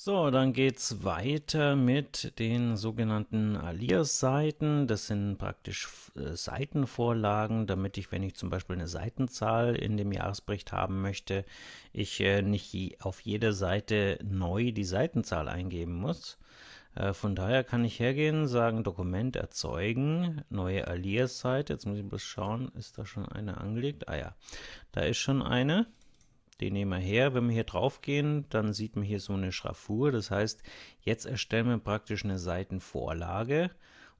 So, dann geht's weiter mit den sogenannten Alias-Seiten. Das sind praktisch äh, Seitenvorlagen, damit ich, wenn ich zum Beispiel eine Seitenzahl in dem Jahresbericht haben möchte, ich äh, nicht auf jeder Seite neu die Seitenzahl eingeben muss. Äh, von daher kann ich hergehen, sagen Dokument erzeugen, neue Alias-Seite. Jetzt muss ich bloß schauen, ist da schon eine angelegt? Ah ja, da ist schon eine. Den nehmen wir her. Wenn wir hier drauf gehen, dann sieht man hier so eine Schraffur. Das heißt, jetzt erstellen wir praktisch eine Seitenvorlage.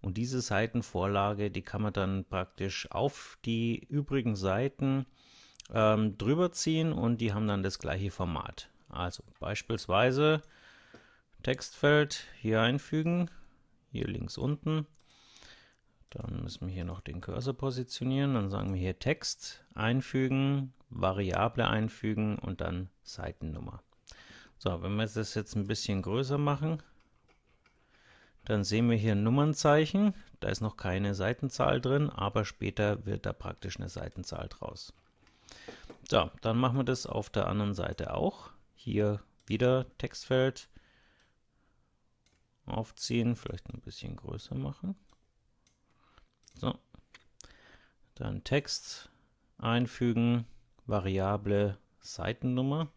Und diese Seitenvorlage, die kann man dann praktisch auf die übrigen Seiten ähm, drüber ziehen und die haben dann das gleiche Format. Also beispielsweise Textfeld hier einfügen, hier links unten dann müssen wir hier noch den Cursor positionieren. Dann sagen wir hier Text einfügen, Variable einfügen und dann Seitennummer. So, wenn wir das jetzt ein bisschen größer machen, dann sehen wir hier ein Nummernzeichen. Da ist noch keine Seitenzahl drin, aber später wird da praktisch eine Seitenzahl draus. So, dann machen wir das auf der anderen Seite auch. Hier wieder Textfeld aufziehen, vielleicht ein bisschen größer machen. So. Dann Text einfügen, Variable Seitennummer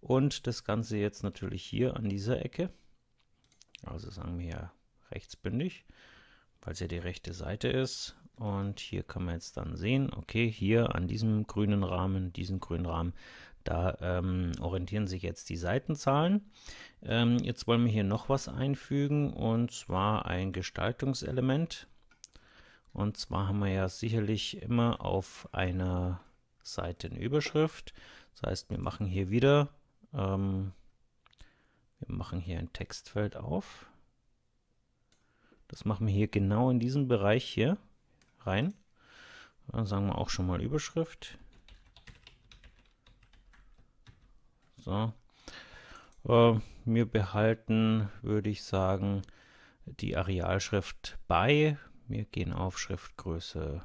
und das Ganze jetzt natürlich hier an dieser Ecke. Also sagen wir ja rechtsbündig, weil es ja die rechte Seite ist. Und hier kann man jetzt dann sehen, okay, hier an diesem grünen Rahmen, diesen grünen Rahmen, da ähm, orientieren sich jetzt die Seitenzahlen. Ähm, jetzt wollen wir hier noch was einfügen und zwar ein Gestaltungselement. Und zwar haben wir ja sicherlich immer auf einer Seite eine Überschrift. Das heißt, wir machen hier wieder, ähm, wir machen hier ein Textfeld auf. Das machen wir hier genau in diesen Bereich hier rein. Dann sagen wir auch schon mal Überschrift. So. Äh, wir behalten, würde ich sagen, die Arealschrift bei. Wir gehen auf Schriftgröße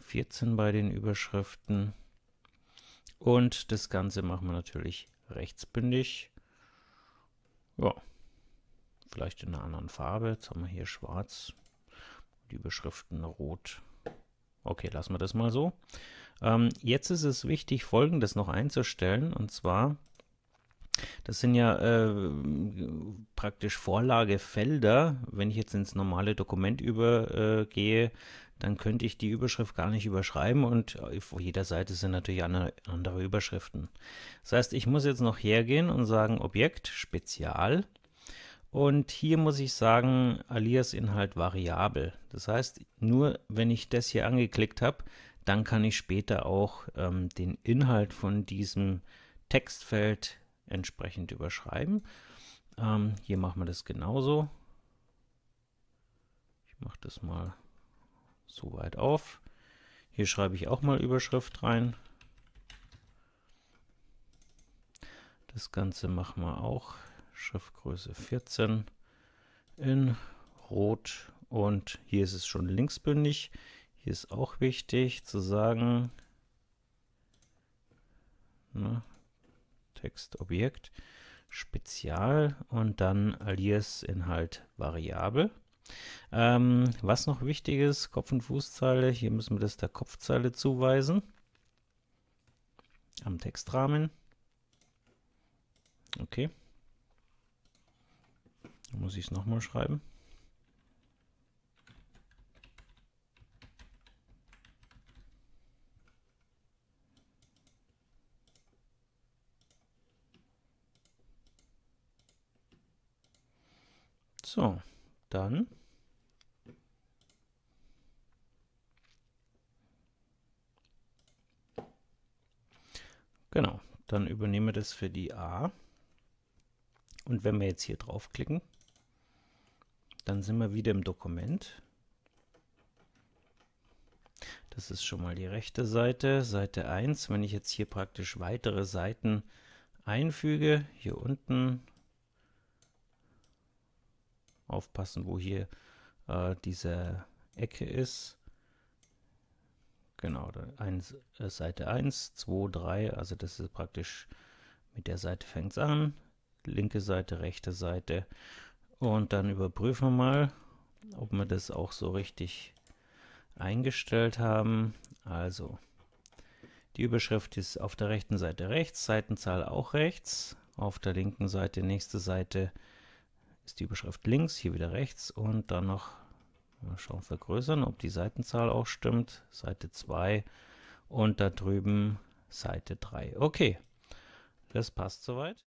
14 bei den Überschriften. Und das Ganze machen wir natürlich rechtsbündig. Ja, vielleicht in einer anderen Farbe. Jetzt haben wir hier schwarz, die Überschriften rot. Okay, lassen wir das mal so. Ähm, jetzt ist es wichtig, Folgendes noch einzustellen. Und zwar das sind ja äh, praktisch Vorlagefelder. Wenn ich jetzt ins normale Dokument übergehe, äh, dann könnte ich die Überschrift gar nicht überschreiben und auf jeder Seite sind natürlich andere, Überschriften. Das heißt, ich muss jetzt noch hergehen und sagen Objekt Spezial. Und hier muss ich sagen, alias Inhalt variabel. Das heißt, nur wenn ich das hier angeklickt habe, dann kann ich später auch ähm, den Inhalt von diesem Textfeld entsprechend überschreiben. Ähm, hier machen wir das genauso. Ich mache das mal so weit auf. Hier schreibe ich auch mal Überschrift rein. Das Ganze machen wir auch. Schriftgröße 14 in Rot. Und hier ist es schon linksbündig. Hier ist auch wichtig zu sagen, ne, Kontext Objekt Spezial und dann alias Inhalt Variable. Ähm, was noch wichtig ist, Kopf- und Fußzeile, hier müssen wir das der Kopfzeile zuweisen. Am Textrahmen. Okay. Dann muss ich es nochmal schreiben. So, dann. Genau, dann übernehmen wir das für die A. Und wenn wir jetzt hier draufklicken, dann sind wir wieder im Dokument. Das ist schon mal die rechte Seite, Seite 1. Wenn ich jetzt hier praktisch weitere Seiten einfüge, hier unten aufpassen, wo hier äh, diese Ecke ist. Genau, eins, äh, Seite 1, 2, 3, also das ist praktisch mit der Seite fängt es an, linke Seite, rechte Seite. Und dann überprüfen wir mal, ob wir das auch so richtig eingestellt haben. Also, die Überschrift ist auf der rechten Seite rechts, Seitenzahl auch rechts, auf der linken Seite nächste Seite rechts ist die Überschrift links, hier wieder rechts und dann noch mal schauen, vergrößern, ob die Seitenzahl auch stimmt. Seite 2 und da drüben Seite 3. Okay, das passt soweit.